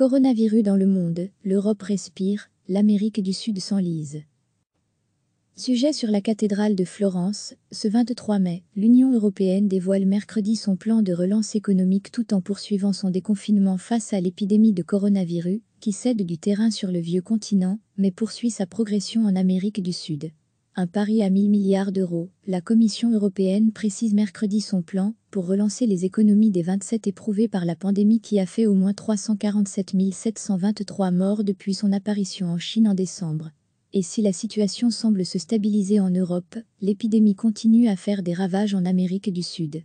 Coronavirus dans le monde, l'Europe respire, l'Amérique du Sud s'enlise. Sujet sur la cathédrale de Florence, ce 23 mai, l'Union européenne dévoile mercredi son plan de relance économique tout en poursuivant son déconfinement face à l'épidémie de coronavirus, qui cède du terrain sur le vieux continent, mais poursuit sa progression en Amérique du Sud. Un pari à 000 milliards d'euros, la Commission européenne précise mercredi son plan pour relancer les économies des 27 éprouvées par la pandémie qui a fait au moins 347 723 morts depuis son apparition en Chine en décembre. Et si la situation semble se stabiliser en Europe, l'épidémie continue à faire des ravages en Amérique du Sud.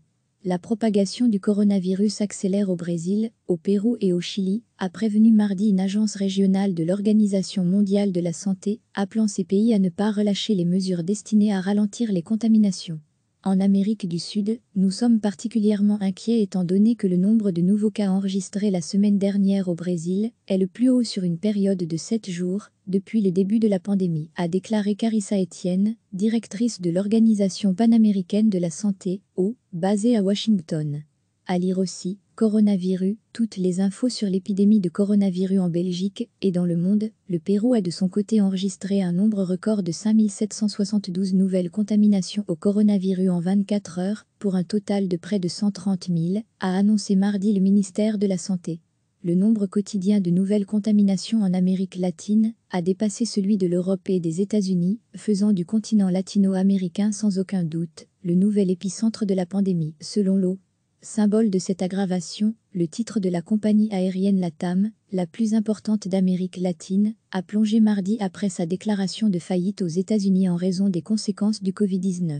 La propagation du coronavirus accélère au Brésil, au Pérou et au Chili, a prévenu mardi une agence régionale de l'Organisation mondiale de la santé, appelant ces pays à ne pas relâcher les mesures destinées à ralentir les contaminations. En Amérique du Sud, nous sommes particulièrement inquiets étant donné que le nombre de nouveaux cas enregistrés la semaine dernière au Brésil est le plus haut sur une période de 7 jours depuis le début de la pandémie, a déclaré Carissa Etienne, directrice de l'Organisation panaméricaine de la santé, au basée à Washington. À lire aussi, Coronavirus, toutes les infos sur l'épidémie de coronavirus en Belgique et dans le monde, le Pérou a de son côté enregistré un nombre record de 5772 nouvelles contaminations au coronavirus en 24 heures, pour un total de près de 130 000, a annoncé mardi le ministère de la Santé. Le nombre quotidien de nouvelles contaminations en Amérique latine a dépassé celui de l'Europe et des États-Unis, faisant du continent latino-américain sans aucun doute le nouvel épicentre de la pandémie, selon l'eau, Symbole de cette aggravation, le titre de la compagnie aérienne LATAM, la plus importante d'Amérique latine, a plongé mardi après sa déclaration de faillite aux États-Unis en raison des conséquences du Covid-19.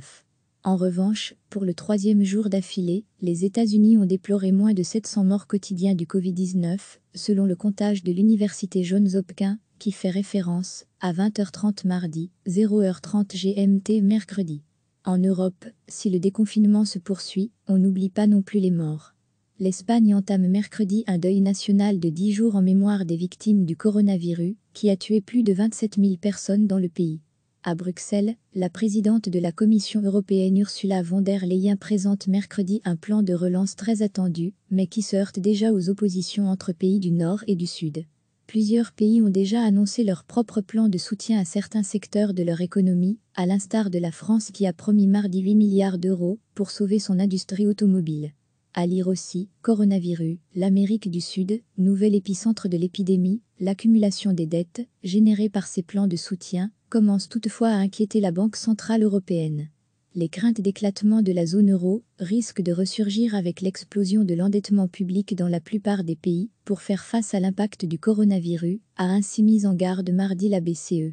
En revanche, pour le troisième jour d'affilée, les États-Unis ont déploré moins de 700 morts quotidiens du Covid-19, selon le comptage de l'Université Johns Hopkins, qui fait référence à 20h30 mardi, 0h30 GMT mercredi. En Europe, si le déconfinement se poursuit, on n'oublie pas non plus les morts. L'Espagne entame mercredi un deuil national de 10 jours en mémoire des victimes du coronavirus, qui a tué plus de 27 000 personnes dans le pays. À Bruxelles, la présidente de la Commission européenne Ursula von der Leyen présente mercredi un plan de relance très attendu, mais qui se heurte déjà aux oppositions entre pays du Nord et du Sud. Plusieurs pays ont déjà annoncé leur propre plan de soutien à certains secteurs de leur économie, à l'instar de la France qui a promis mardi 8 milliards d'euros pour sauver son industrie automobile. À lire aussi, coronavirus, l'Amérique du Sud, nouvel épicentre de l'épidémie, l'accumulation des dettes générée par ces plans de soutien commence toutefois à inquiéter la Banque centrale européenne les craintes d'éclatement de la zone euro risquent de ressurgir avec l'explosion de l'endettement public dans la plupart des pays pour faire face à l'impact du coronavirus, a ainsi mis en garde mardi la BCE.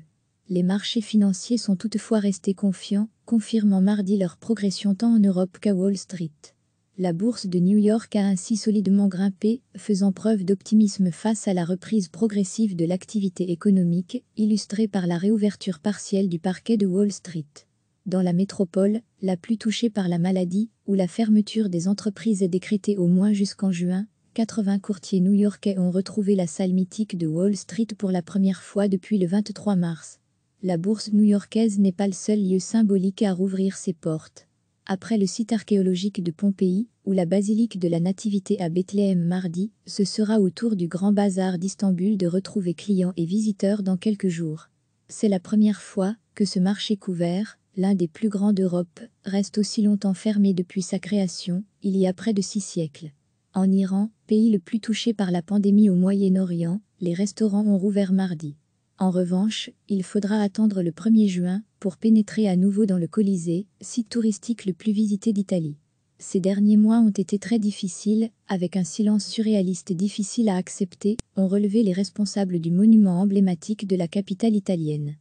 Les marchés financiers sont toutefois restés confiants, confirmant mardi leur progression tant en Europe qu'à Wall Street. La bourse de New York a ainsi solidement grimpé, faisant preuve d'optimisme face à la reprise progressive de l'activité économique, illustrée par la réouverture partielle du parquet de Wall Street dans la métropole, la plus touchée par la maladie, où la fermeture des entreprises est décrétée au moins jusqu'en juin, 80 courtiers new-yorkais ont retrouvé la salle mythique de Wall Street pour la première fois depuis le 23 mars. La bourse new-yorkaise n'est pas le seul lieu symbolique à rouvrir ses portes. Après le site archéologique de Pompéi, ou la basilique de la Nativité à Bethléem mardi, ce sera au tour du Grand Bazar d'Istanbul de retrouver clients et visiteurs dans quelques jours. C'est la première fois que ce marché couvert, l'un des plus grands d'Europe, reste aussi longtemps fermé depuis sa création, il y a près de six siècles. En Iran, pays le plus touché par la pandémie au Moyen-Orient, les restaurants ont rouvert mardi. En revanche, il faudra attendre le 1er juin pour pénétrer à nouveau dans le Colisée, site touristique le plus visité d'Italie. Ces derniers mois ont été très difficiles, avec un silence surréaliste difficile à accepter, ont relevé les responsables du monument emblématique de la capitale italienne.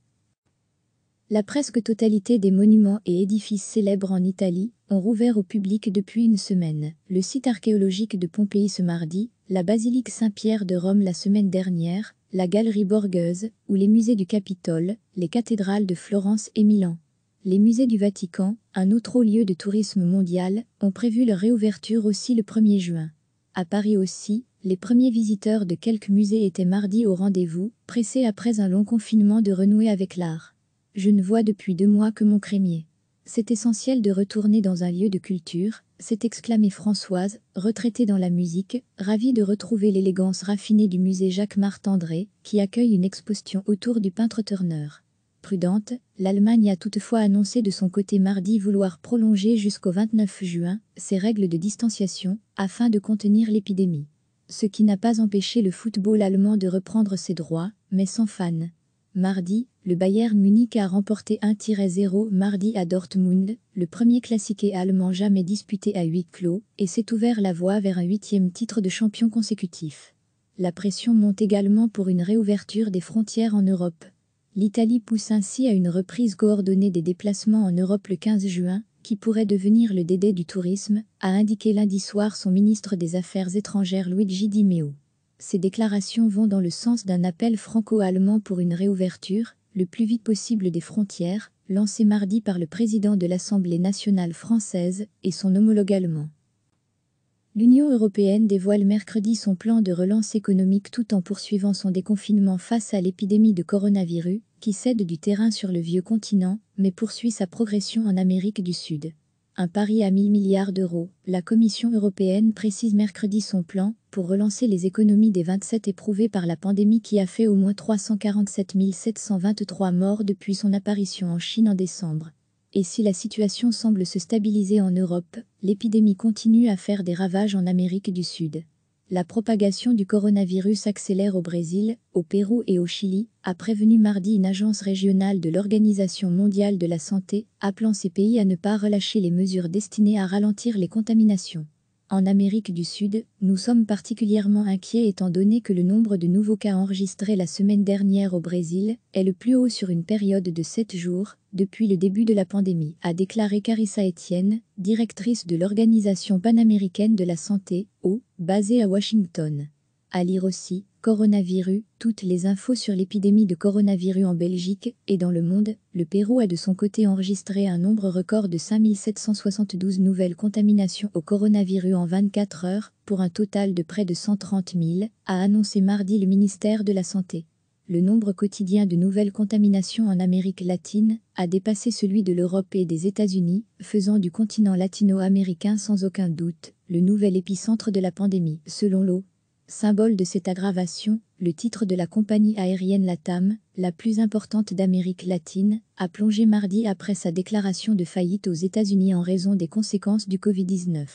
La presque totalité des monuments et édifices célèbres en Italie ont rouvert au public depuis une semaine. Le site archéologique de Pompéi ce mardi, la basilique Saint-Pierre de Rome la semaine dernière, la galerie Borgueuse, ou les musées du Capitole, les cathédrales de Florence et Milan. Les musées du Vatican, un autre haut lieu de tourisme mondial, ont prévu leur réouverture aussi le 1er juin. À Paris aussi, les premiers visiteurs de quelques musées étaient mardi au rendez-vous, pressés après un long confinement de renouer avec l'art. Je ne vois depuis deux mois que mon crémier. C'est essentiel de retourner dans un lieu de culture, s'est exclamée Françoise, retraitée dans la musique, ravie de retrouver l'élégance raffinée du musée jacques martandré andré qui accueille une exposition autour du peintre Turner. Prudente, l'Allemagne a toutefois annoncé de son côté mardi vouloir prolonger jusqu'au 29 juin ses règles de distanciation afin de contenir l'épidémie. Ce qui n'a pas empêché le football allemand de reprendre ses droits, mais sans fans. Mardi, le Bayern Munich a remporté 1-0 mardi à Dortmund, le premier classique allemand jamais disputé à huis clos, et s'est ouvert la voie vers un huitième titre de champion consécutif. La pression monte également pour une réouverture des frontières en Europe. L'Italie pousse ainsi à une reprise coordonnée des déplacements en Europe le 15 juin, qui pourrait devenir le dédé du tourisme, a indiqué lundi soir son ministre des Affaires étrangères Luigi Di Meo. Ces déclarations vont dans le sens d'un appel franco-allemand pour une réouverture, le plus vite possible des frontières, lancé mardi par le président de l'Assemblée nationale française et son homologue allemand. L'Union européenne dévoile mercredi son plan de relance économique tout en poursuivant son déconfinement face à l'épidémie de coronavirus, qui cède du terrain sur le vieux continent, mais poursuit sa progression en Amérique du Sud un pari à 1000 milliards d'euros. La Commission européenne précise mercredi son plan pour relancer les économies des 27 éprouvées par la pandémie qui a fait au moins 347 723 morts depuis son apparition en Chine en décembre. Et si la situation semble se stabiliser en Europe, l'épidémie continue à faire des ravages en Amérique du Sud. La propagation du coronavirus accélère au Brésil, au Pérou et au Chili, a prévenu mardi une agence régionale de l'Organisation mondiale de la santé, appelant ces pays à ne pas relâcher les mesures destinées à ralentir les contaminations. En Amérique du Sud, nous sommes particulièrement inquiets étant donné que le nombre de nouveaux cas enregistrés la semaine dernière au Brésil est le plus haut sur une période de 7 jours depuis le début de la pandémie, a déclaré Carissa Etienne, directrice de l'Organisation panaméricaine de la santé, au basée à Washington. À lire aussi, Coronavirus, toutes les infos sur l'épidémie de coronavirus en Belgique et dans le monde, le Pérou a de son côté enregistré un nombre record de 5772 nouvelles contaminations au coronavirus en 24 heures, pour un total de près de 130 000, a annoncé mardi le ministère de la Santé. Le nombre quotidien de nouvelles contaminations en Amérique latine a dépassé celui de l'Europe et des États-Unis, faisant du continent latino-américain sans aucun doute le nouvel épicentre de la pandémie, selon l'eau. Symbole de cette aggravation, le titre de la compagnie aérienne Latam, la plus importante d'Amérique latine, a plongé mardi après sa déclaration de faillite aux États-Unis en raison des conséquences du Covid-19.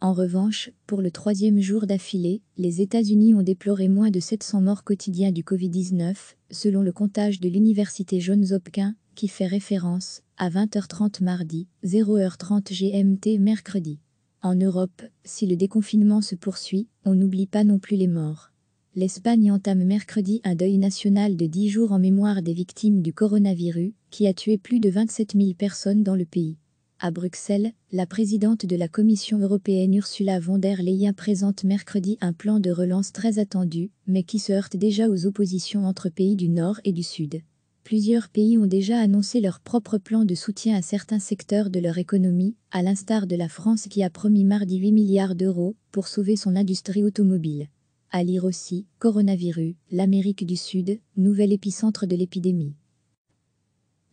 En revanche, pour le troisième jour d'affilée, les États-Unis ont déploré moins de 700 morts quotidiens du Covid-19, selon le comptage de l'Université Johns Hopkins, qui fait référence à 20h30 mardi, 0h30 GMT mercredi. En Europe, si le déconfinement se poursuit, on n'oublie pas non plus les morts. L'Espagne entame mercredi un deuil national de 10 jours en mémoire des victimes du coronavirus, qui a tué plus de 27 000 personnes dans le pays. À Bruxelles, la présidente de la Commission européenne Ursula von der Leyen présente mercredi un plan de relance très attendu, mais qui se heurte déjà aux oppositions entre pays du Nord et du Sud. Plusieurs pays ont déjà annoncé leur propre plan de soutien à certains secteurs de leur économie, à l'instar de la France qui a promis mardi 8 milliards d'euros pour sauver son industrie automobile. À lire aussi, coronavirus, l'Amérique du Sud, nouvel épicentre de l'épidémie.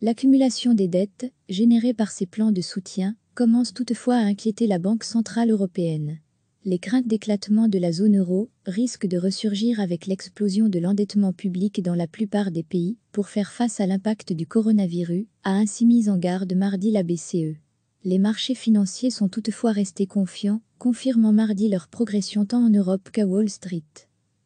L'accumulation des dettes, générées par ces plans de soutien, commence toutefois à inquiéter la Banque centrale européenne les craintes d'éclatement de la zone euro risquent de ressurgir avec l'explosion de l'endettement public dans la plupart des pays pour faire face à l'impact du coronavirus, a ainsi mis en garde mardi la BCE. Les marchés financiers sont toutefois restés confiants, confirmant mardi leur progression tant en Europe qu'à Wall Street.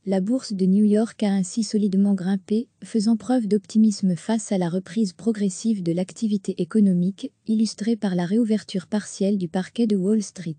La bourse de New York a ainsi solidement grimpé, faisant preuve d'optimisme face à la reprise progressive de l'activité économique, illustrée par la réouverture partielle du parquet de Wall Street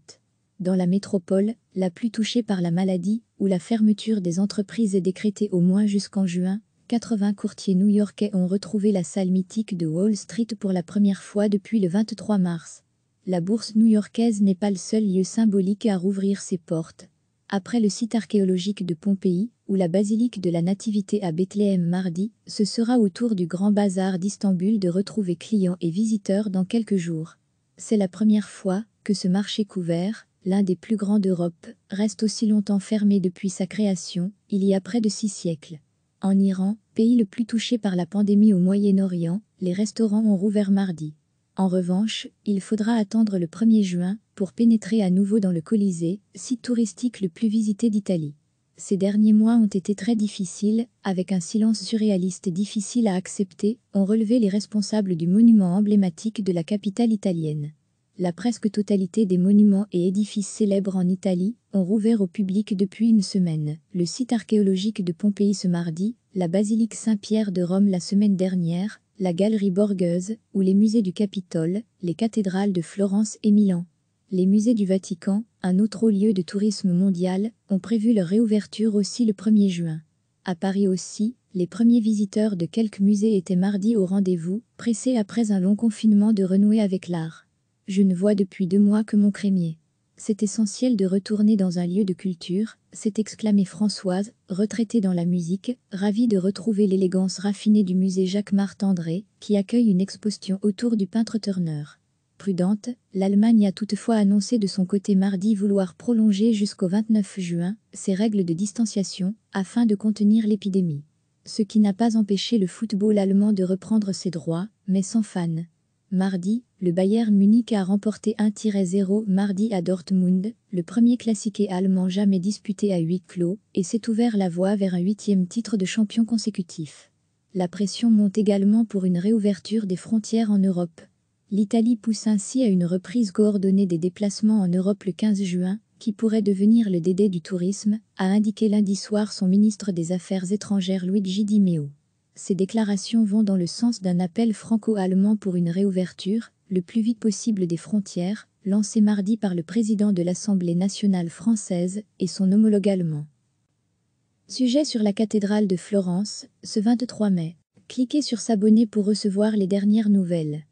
dans la métropole, la plus touchée par la maladie, où la fermeture des entreprises est décrétée au moins jusqu'en juin, 80 courtiers new-yorkais ont retrouvé la salle mythique de Wall Street pour la première fois depuis le 23 mars. La bourse new-yorkaise n'est pas le seul lieu symbolique à rouvrir ses portes. Après le site archéologique de Pompéi, ou la basilique de la Nativité à Bethléem mardi, ce sera au tour du Grand Bazar d'Istanbul de retrouver clients et visiteurs dans quelques jours. C'est la première fois que ce marché couvert, l'un des plus grands d'Europe, reste aussi longtemps fermé depuis sa création, il y a près de six siècles. En Iran, pays le plus touché par la pandémie au Moyen-Orient, les restaurants ont rouvert mardi. En revanche, il faudra attendre le 1er juin pour pénétrer à nouveau dans le Colisée, site touristique le plus visité d'Italie. Ces derniers mois ont été très difficiles, avec un silence surréaliste difficile à accepter, ont relevé les responsables du monument emblématique de la capitale italienne. La presque totalité des monuments et édifices célèbres en Italie ont rouvert au public depuis une semaine. Le site archéologique de Pompéi ce mardi, la basilique Saint-Pierre de Rome la semaine dernière, la galerie Borgueuse, ou les musées du Capitole, les cathédrales de Florence et Milan. Les musées du Vatican, un autre haut lieu de tourisme mondial, ont prévu leur réouverture aussi le 1er juin. À Paris aussi, les premiers visiteurs de quelques musées étaient mardi au rendez-vous, pressés après un long confinement de renouer avec l'art. Je ne vois depuis deux mois que mon crémier. C'est essentiel de retourner dans un lieu de culture, s'est exclamée Françoise, retraitée dans la musique, ravie de retrouver l'élégance raffinée du musée Jacques-Marthe-André, qui accueille une exposition autour du peintre Turner. Prudente, l'Allemagne a toutefois annoncé de son côté mardi vouloir prolonger jusqu'au 29 juin ses règles de distanciation afin de contenir l'épidémie. Ce qui n'a pas empêché le football allemand de reprendre ses droits, mais sans fans. Mardi, le Bayern Munich a remporté 1-0 mardi à Dortmund, le premier classiqué allemand jamais disputé à huis clos, et s'est ouvert la voie vers un huitième titre de champion consécutif. La pression monte également pour une réouverture des frontières en Europe. L'Italie pousse ainsi à une reprise coordonnée des déplacements en Europe le 15 juin, qui pourrait devenir le DD du tourisme, a indiqué lundi soir son ministre des Affaires étrangères Luigi Di Meo. Ces déclarations vont dans le sens d'un appel franco-allemand pour une réouverture, le plus vite possible des frontières, lancé mardi par le président de l'Assemblée nationale française et son homologue allemand. Sujet sur la cathédrale de Florence, ce 23 mai. Cliquez sur S'abonner pour recevoir les dernières nouvelles.